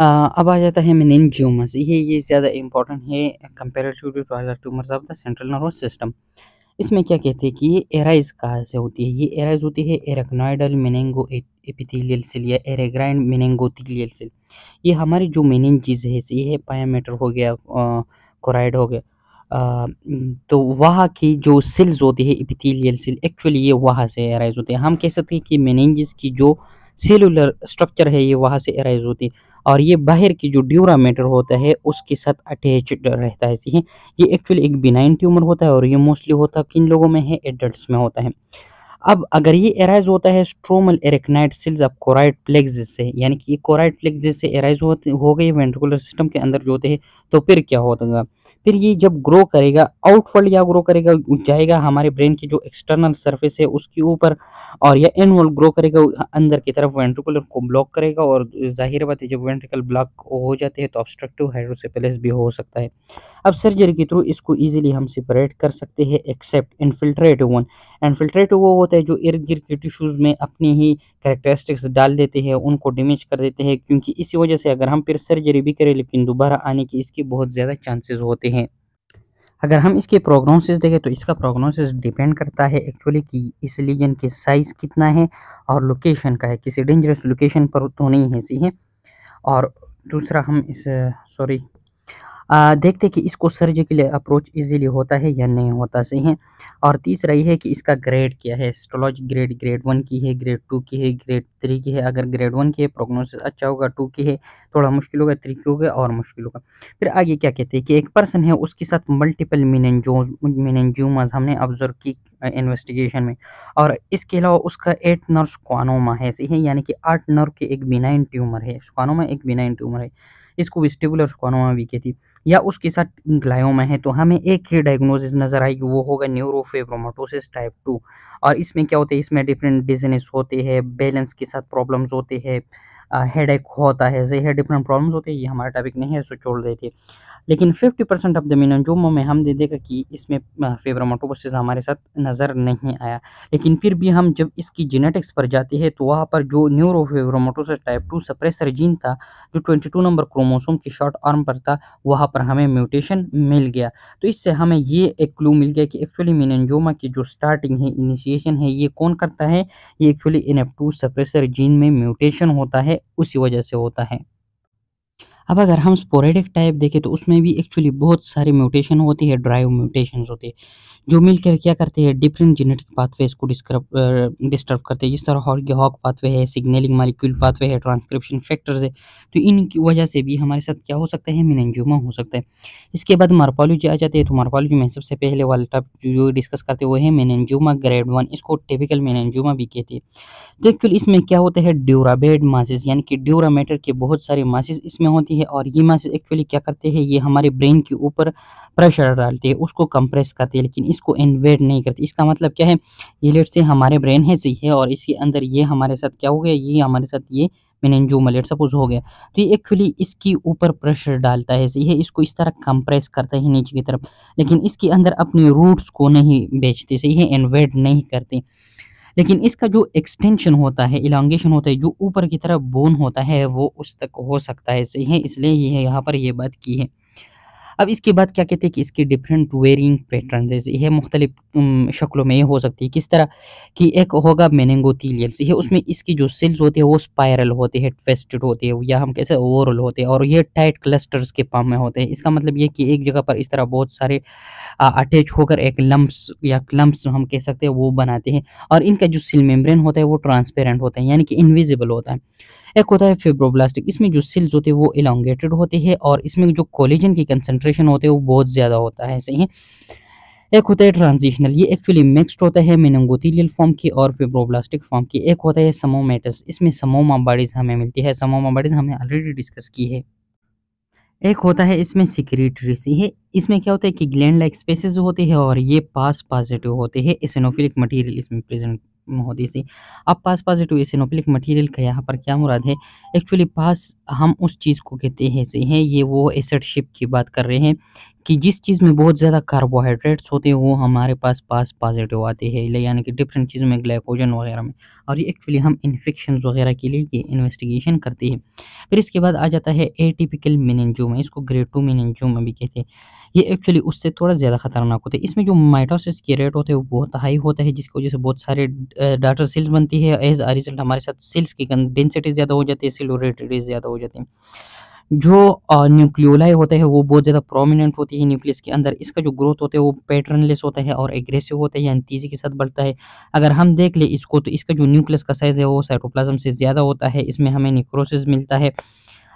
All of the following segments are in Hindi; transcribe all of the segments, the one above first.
अब आ जाता है मेनिन ट्यूमर्स ये ये ज़्यादा इंपॉर्टेंट है comparative to trailer tumours of the central nervous system इसमें क्या कहते हैं कि ये एराइज कहाँ से होती है ये एराइज होती है एरेक्नोइडल मेनेंगो एपिथेलियल सेल या एरेग्राइन मेनेंगोथिलियल सेल ये हमारी जो मेनिन चीज़ है ये है पायामीटर हो गया कोराइड हो गया आ, तो वहाँ की जो सेल्स होती है एपिथेलियल सेल एक्चुअली ये वहाँ से एराइज होते हैं हम कह सकते हैं कि मेनिन की जो सेलुलर स्ट्रक्चर है ये वहाँ से एराइज होती है और ये बाहर की जो ड्यूरा मैटर होता है उसके साथ अटैच रहता है सही ये एक्चुअली एक बिनाइन ट्यूमर होता है और ये मोस्टली होता किन लोगों में है एडल्ट में होता है अब अगर ये एराइज होता है स्ट्रोमल एरेक्नाइट सेल्स अब कोराइड प्लेक्सिस से यानी कि ये कोराइड प्लेक्सिस से एराइज होते हो गए वेंट्रिकुलर सिस्टम के अंदर जो होते हैं तो फिर क्या होगा फिर ये जब ग्रो करेगा आउटवर्ड या ग्रो करेगा जाएगा हमारे ब्रेन की जो एक्सटर्नल सरफेस है उसके ऊपर और या इनवॉल ग्रो करेगा अंदर की तरफ वेंट्रिकुलर को ब्लॉक करेगा और जाहिर बात है जब वेंट्रिकल ब्लॉक हो जाते हैं तो ऑब्स्ट्रक्टिव हाइड्रोसेपलेस भी हो सकता है अब सर्जरी के थ्रू इसको ईजिली हम सेपरेट कर सकते हैं एक्सेप्ट इनफिल्ट्रेटिव वन इनफिल्ट्रेटिव वो होता होते हैं जो इर्द गिर्द के टिश्यूज़ में अपनी ही करेक्टरिस्टिक्स डाल देते हैं उनको डैमेज कर देते हैं क्योंकि इसी वजह से अगर हम फिर सर्जरी भी करें लेकिन दोबारा आने की इसकी बहुत ज़्यादा चांसेस होते हैं अगर हम इसके प्रोग्नोसिस देखें तो इसका प्रोग्नोसिस डिपेंड करता है एक्चुअली कि इस लीजन के साइज़ कितना है और लोकेशन का है किसी डेंजरस लोकेशन पर तो नहीं है सही है और दूसरा हम इस सॉरी आ, देखते कि इसको सर्जिकल अप्रोच इजीली होता है या नहीं होता सही है और तीसरा ये है कि इसका ग्रेड क्या है एस्ट्रोलॉजी ग्रेड ग्रेड वन की है ग्रेड टू की है ग्रेड थ्री की है अगर ग्रेड वन की है प्रोग्नोसिस अच्छा होगा टू की है थोड़ा मुश्किल होगा थ्री की होगा और मुश्किल होगा फिर आगे क्या कहते हैं कि एक पर्सन है उसके साथ मल्टीपल मिनजोज मिनजूमाज हमने ऑब्जर्व की इन्वेस्टिगेशन में और इसके अलावा उसका एट नर्व स्क्वानोमा है सही है यानी कि आठ नर्व के एक बिनाइन ट्यूमर है स्क्वानोमा एक बिनाइन ट्यूमर है इसको विस्टेबल और स्कॉनोमा भी कहती या उसके साथ ग्लायोमा है तो हमें एक ही डायग्नोसिस नज़र आएगी वो होगा न्यूरोफेब्रोमाटोसिस टाइप टू और इसमें क्या होता है इसमें डिफरेंट डिजीनेस होते हैं बैलेंस के साथ प्रॉब्लम्स होते हैं हेड एक होता है ऐसे डिफरेंट प्रॉब्लम्स होते हैं ये हमारा टॉपिक नहीं है सो छोड़ देते लेकिन 50 परसेंट ऑफ द मिनजूमों में हम दे देगा कि इसमें फेवरामोटोबोसिस हमारे साथ नज़र नहीं आया लेकिन फिर भी हम जब इसकी जेनेटिक्स पर जाते हैं तो वहाँ पर जो neurofibromatosis type two suppressor gene था जो ट्वेंटी टू नंबर क्रोमोसोम की शॉर्ट आर्म पर था वहाँ पर हमें म्यूटेशन मिल गया तो इससे हमें ये एक क्लू मिल गया कि एक्चुअली मिनजोमा की जो स्टार्टिंग है इनिशिएशन है ये कौन करता है ये एक्चुअली इनेप्टू सप्रेसर जीन में म्यूटेशन होता है उसी वजह से होता है अब अगर हम स्पोरेडिक टाइप देखें तो उसमें भी एक्चुअली बहुत सारी म्यूटेशन होती है ड्राइव म्यूटेशन होते हैं जो मिलकर क्या करते हैं डिफरेंट जेनेटिक पाथवेज को डिस्टर्ब करते हैं जिस तरह हॉर्ग हॉक पाथवे है सिग्नलिंग मालिक्यूल पाथवे है ट्रांसक्रिप्शन फैक्टर्स है तो इनकी वजह से भी हमारे साथ क्या हो सकता है मिनंजुमा हो सकता है इसके बाद मार्पोलॉजी आ जाती है तो मार्पोलॉजी में सबसे पहले वाला टॉपिक जो डिस्कस करते वो है मिनंजुमा ग्रेड वन इसको टिपिकल मिनंजुमा भी कहते हैं तो एक्चुअली इसमें क्या होता है ड्यूराबेड मासेज यानी कि ड्यूरा मैटर के बहुत सारे मासेज इसमें होते होती है और ये मसल एक्चुअली क्या करते हैं ये हमारे ब्रेन के ऊपर प्रेशर डालते हैं उसको कंप्रेस करते हैं लेकिन इसको इन्वेट नहीं करते इसका मतलब क्या है ये लेट से हमारे ब्रेन है सही है और इसके अंदर ये हमारे साथ क्या हो गया ये हमारे साथ ये मेनेंजोमा लेट सपोज हो गया तो ये एक्चुअली इसके ऊपर प्रेशर डालता है सही है इसको इस तरह कंप्रेस करता है नीचे की तरफ लेकिन इसके अंदर अपने रूट्स को नहीं बेचते सही है इन्वेट नहीं करते लेकिन इसका जो एक्सटेंशन होता है इलांगेशन होता है जो ऊपर की तरफ बोन होता है वो उस तक हो सकता है सही है इसलिए यह यहाँ पर यह बात की है अब इसके बाद क्या कहते हैं कि इसके डिफरेंट वेरिंग पैटर्न जैसे यह मुख्तलिफ शक्लों में ये हो सकती है किस तरह कि एक होगा मेनेंगोथीलियल ये उसमें इसकी जो सेल्स होते हैं वो स्पायरल होते हैं ट्वेस्टेड होते हैं या हम कैसे ओवरऑल होते हैं और ये टाइट क्लस्टर्स के पाम में होते हैं इसका मतलब ये कि एक जगह पर इस तरह बहुत सारे अटैच होकर एक लम्ब्स या क्लम्ब्स हम कह सकते हैं वो बनाते हैं और इनका जो सिल मेम्ब्रेन होता है वो ट्रांसपेरेंट होता है यानी कि इनविजिबल होता है एक होता है फिब्रोब्लास्टिक इसमें जो सेल्स होते हैं वो इलांगेटेड होते हैं और इसमें जो कोलेजन की कंसनट्रेशन होते हैं वो बहुत ज़्यादा होता है सही एक होता है ट्रांजिशनल ये एक्चुअली मिक्सड होता है मिनंगोथीलियल फॉर्म की और फिब्रोब्लास्टिक फॉर्म की एक होता है समोमेटस इसमें समोमा बॉडीज हमें मिलती है समोमा बॉडीज हमने ऑलरेडी डिस्कस की है एक होता है इसमें सिक्रीटरी सी है इसमें क्या होता है कि ग्लैंड लाइक स्पेसिस होते हैं और ये पास पॉजिटिव होते हैं एसिनोफिलिक मटेरियल इसमें प्रेजेंट महोदय से अब पास पास टू एसिनोपिलिक मटेरियल का यहाँ पर क्या मुराद है एक्चुअली पास हम उस चीज़ को कहते हैं से हैं ये वो शिप की बात कर रहे हैं कि जिस चीज़ में बहुत ज़्यादा कार्बोहाइड्रेट्स होते हैं वो हमारे पास पास पॉजिटिव आते हैं यानी कि डिफरेंट चीज़ों में ग्लाइकोजन वगैरह में और ये एक्चुअली हम इन्फेक्शन वगैरह के लिए ये इन्वेस्टिगेशन करते हैं फिर इसके बाद आ जाता है एटिपिकल मिनंजोमा इसको ग्रेटू टू भी कहते हैं ये एक्चुअली उससे थोड़ा ज़्यादा खतरनाक होता है इसमें जो माइटोसिस के रेट होते हैं वो बहुत हाई होता है जिसकी वजह से बहुत सारे डाटर सेल्स बनती है एज आ रिजल्ट हमारे साथ सेल्स की डेंसिटी ज़्यादा हो जाती है सेलो ज़्यादा हो जाती हैं जो न्यूक्लियोलाई होते हैं वो बहुत ज़्यादा प्रोमिनेंट होती है न्यूक्लियस के अंदर इसका जो ग्रोथ होता है वो पैटर्नलेस होता है और एग्रेसिव होता है यानी तेज़ी के साथ बढ़ता है अगर हम देख ले इसको तो इसका जो न्यूक्लियस का साइज़ है वो साइटोप्लाज्म से ज़्यादा होता है इसमें हमें निक्रोसिस मिलता है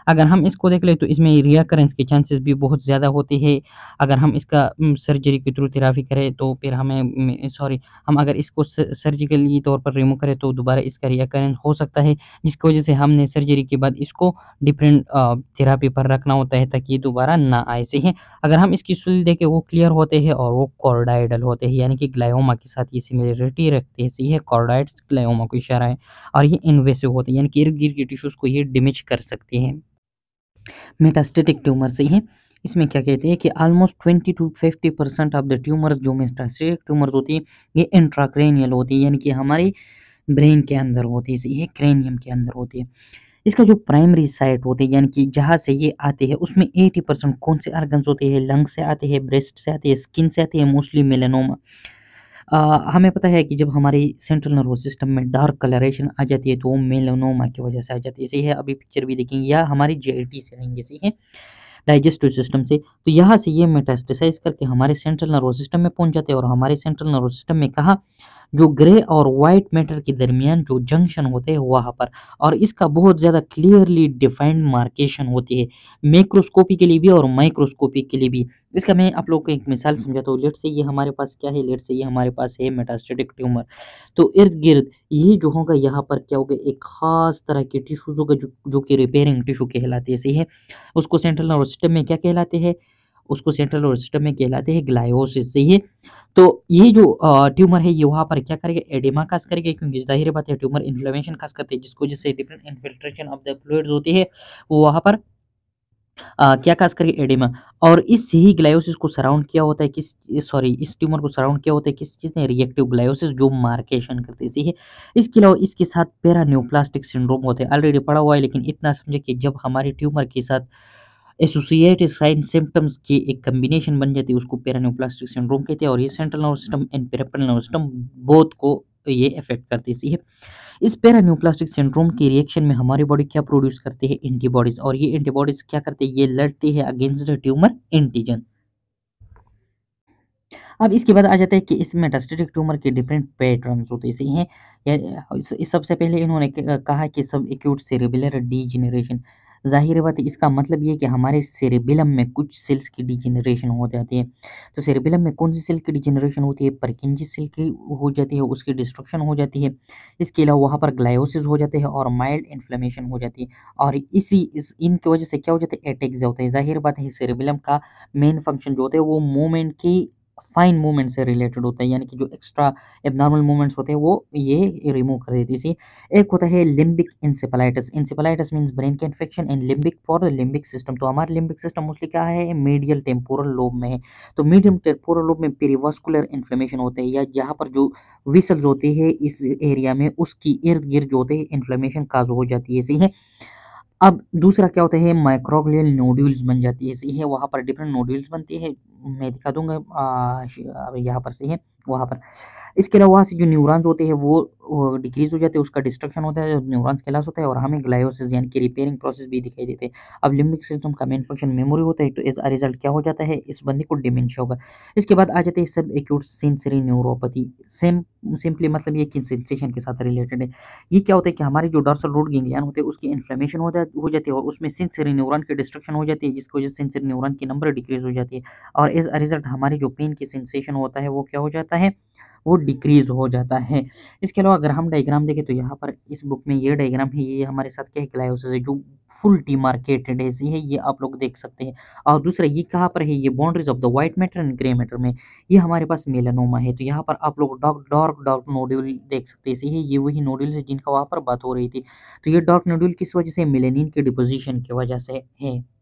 अगर हम इसको देख ले तो इसमें रियाकरेंस के चांसेस भी बहुत ज़्यादा होते हैं अगर हम इसका सर्जरी के थ्रू थेरापी करें तो फिर हमें सॉरी हम अगर इसको सर्जिकली तौर पर रिमूव करें तो दोबारा इसका रियाकरेंस हो सकता है जिसकी वजह से हमने सर्जरी के बाद इसको डिफरेंट थेरापी पर रखना होता है ताकि दोबारा ना आए से अगर हम इसकी सुल देखें वो क्लियर होते हैं और वो कॉर्डाइडल होते हैं यानी कि ग्लायोमा के साथ ये सिमिलरिटी रखते हैं सही है कॉर्डाइड्स ग्लायोमा को इशारा है और ये इन्वेसिव होते हैं यानी कि इर्द गिर्द के टिश्यूज़ को ये डिमेज कर सकते हैं मेटास्टेटिक ट्यूमर से है इसमें क्या कहते हैं कि almost twenty to fifty percent of the tumours जो मेटास्टेटिक ट्यूमर्स होती है ये इंट्राक्रेनियल होती है यानी कि हमारी ब्रेन के अंदर होती है ये क्रेनियम के अंदर होती है इसका जो प्राइमरी साइट होते हैं यानी कि जहाँ से ये आते हैं उसमें 80 परसेंट कौन से आर्गन्स होते हैं लंग से आते हैं ब्रेस्ट से आते हैं स्किन से आते हैं मोस्टली मेलेनोमा हमें पता है कि जब हमारे सेंट्रल नर्वस सिस्टम में डार्क कलरेशन आ जाती है तो वो मेलोनोमा की वजह से आ जाती है ऐसे ही अभी पिक्चर भी देखेंगे या हमारी जे से लेंगे सही है डाइजेस्टिव सिस्टम से तो यहाँ से ये मेटास्टिसाइज करके हमारे सेंट्रल नर्वस सिस्टम में पहुँच जाते हैं और हमारे सेंट्रल नर्वस सिस्टम में कहा जो ग्रे और वाइट मैटर के दरमियान जो जंक्शन होते हैं वहाँ पर और इसका बहुत ज़्यादा क्लियरली डिफाइंड मार्केशन होती है मैक्रोस्कोपी के लिए भी और माइक्रोस्कोपी के लिए भी इसका मैं आप लोग को एक मिसाल समझाता हूँ लेट से ये हमारे पास क्या है लेट से ये हमारे पास है मेटास्टेटिक ट्यूमर तो इर्द गिर्द ये जो होगा यहाँ पर क्या होगा एक खास तरह के टिश्यूज होगा जो जो कि रिपेयरिंग टिशू कहलाते हैं सही है उसको सेंट्रल नर्वस सिस्टम में क्या कहलाते हैं उसको सेंट्रल नर्वस सिस्टम में कहलाते हैं ग्लायोसिस सही है तो ये जो ट्यूमर है ये वहाँ पर क्या करेगा एडिमा खास करेगा क्योंकि जाहिर बात है ट्यूमर इन्फ्लेमेशन खास करते हैं जिसको जिससे different infiltration of the fluids होती है वो वहाँ पर आ, क्या खास करके एडिमा और इस ही ग्लायोसिस को सराउंड किया होता है किस सॉरी इस ट्यूमर को सराउंड किया होता है किस चीज़ ने रिएक्टिव ग्लायोसिस जो मार्केशन करती है इसके अलावा इसके साथ पैरा न्यूप्लास्टिक सिंड्रोम होते हैं ऑलरेडी पढ़ा हुआ है लेकिन इतना समझे कि जब हमारे ट्यूमर के साथ एसोसिएटेड साइन सिम्टम्स की एक कम्बिनेशन बन जाती है उसको पेरान्योप्लास्टिक सिंड्रोम कहते हैं और ये central nervous system and peripheral nervous system both को ये इफेक्ट करती सी है इस पैरान्यूप्लास्टिक सिंड्रोम के रिएक्शन में हमारी बॉडी क्या प्रोड्यूस करती है एंटीबॉडीज और ये एंटीबॉडीज क्या करते हैं ये लड़ती है अगेंस्ट ट्यूमर एंटीजन अब इसके बाद आ जाता है कि इस मेटास्टेटिक ट्यूमर के डिफरेंट पैटर्न होते इसे हैं सबसे पहले इन्होंने कहा कि सब एक्यूट सेरेबुलर डीजनरेशन जाहिर बात है इसका मतलब ये कि हमारे सेरेबिलम में कुछ सेल्स की डिजेनरेशन हो जाती है तो सेरेबिलम में कौन सी सेल की डिजेनरेशन होती है परकिंजी सेल की हो जाती है उसकी डिस्ट्रक्शन हो जाती है इसके अलावा वहाँ पर ग्लायोसिस हो जाते हैं और माइल्ड इन्फ्लेमेशन हो जाती है और इसी इस इनकी वजह से क्या हो जाता है अटैक होता है जाहिर बात है सेरेबिलम का मेन फंक्शन जो होता है वो मूवमेंट की फाइन मूवमेंट से रिलेटेड होता है यानी कि जो एक्स्ट्रा एबनॉर्मल मूवमेंट्स होते हैं वो ये रिमूव कर देती है एक होता है limbic encephalitis encephalitis means brain के infection and limbic for the limbic system तो हमारा लिम्बिक सिस्टम मोस्टली क्या है मीडियल टेम्पोरल लोब में है तो मीडियम टेम्पोरल लोब में पेरीवास्कुलर इन्फ्लेमेशन होते हैं या यहाँ पर जो विसल्स होते हैं इस एरिया में उसकी इर्द गिर्द जो होते हैं इन्फ्लेमेशन काज हो जाती है इसी है अब दूसरा क्या होता है माइक्रोग्लियल नोड्यूल्स बन जाती है इसी है वहाँ पर डिफरेंट नोड्यूल्स बनती है मैं दिखा दूंगा यहाँ पर से है वहाँ पर इसके अलावा वहाँ से जो न्यूरॉन्स होते हैं वो डिक्रीज हो जाते हैं उसका डिस्ट्रक्शन होता है न्यूरॉन्स के लॉस होता है और हमें ग्लायोसिस यानी कि रिपेयरिंग प्रोसेस भी दिखाई देते हैं अब लिम्बिक सिस्टम का मेन फंक्शन मेमोरी होता है तो एज रिजल्ट क्या हो जाता है इस बंदी को डिमेंशिया होगा इसके बाद आ जाते हैं सब acute sensory neuropathy same simply मतलब ये किन सेंसेशन के साथ रिलेटेड है ये क्या होता है कि हमारे जो डॉर्सल रूट गेंग्लियन होते हैं उसकी इन्फ्लेमेशन हो, हो जाती है और उसमें सेंसरी न्यूरॉन की डिस्ट्रक्शन हो जाती है जिसकी वजह से सेंसरी न्यूरॉन की नंबर डिक्रीज हो जाती है और एज अ रिजल्ट हमारे जो पेन की सेंसेशन होता है वो क्या हो जाता है जाता है वो डिक्रीज हो जाता है इसके अलावा अगर हम डायग्राम देखें तो यहाँ पर इस बुक में ये डायग्राम है ये हमारे साथ क्या है ग्लायोसिस है जो फुल डिमार्केटेड है ये ये आप लोग देख सकते हैं और दूसरा ये कहाँ पर है ये boundaries of the white matter and grey matter में ये हमारे पास मेलानोमा है तो यहाँ पर आप लोग डॉक डॉर्क डॉक नोड्यूल देख सकते हैं ये ये वही नोड्यूल है जिनका वहाँ पर बात हो रही थी तो ये डॉक नोड्यूल किस वजह से मेलेनिन के डिपोजिशन की वजह से है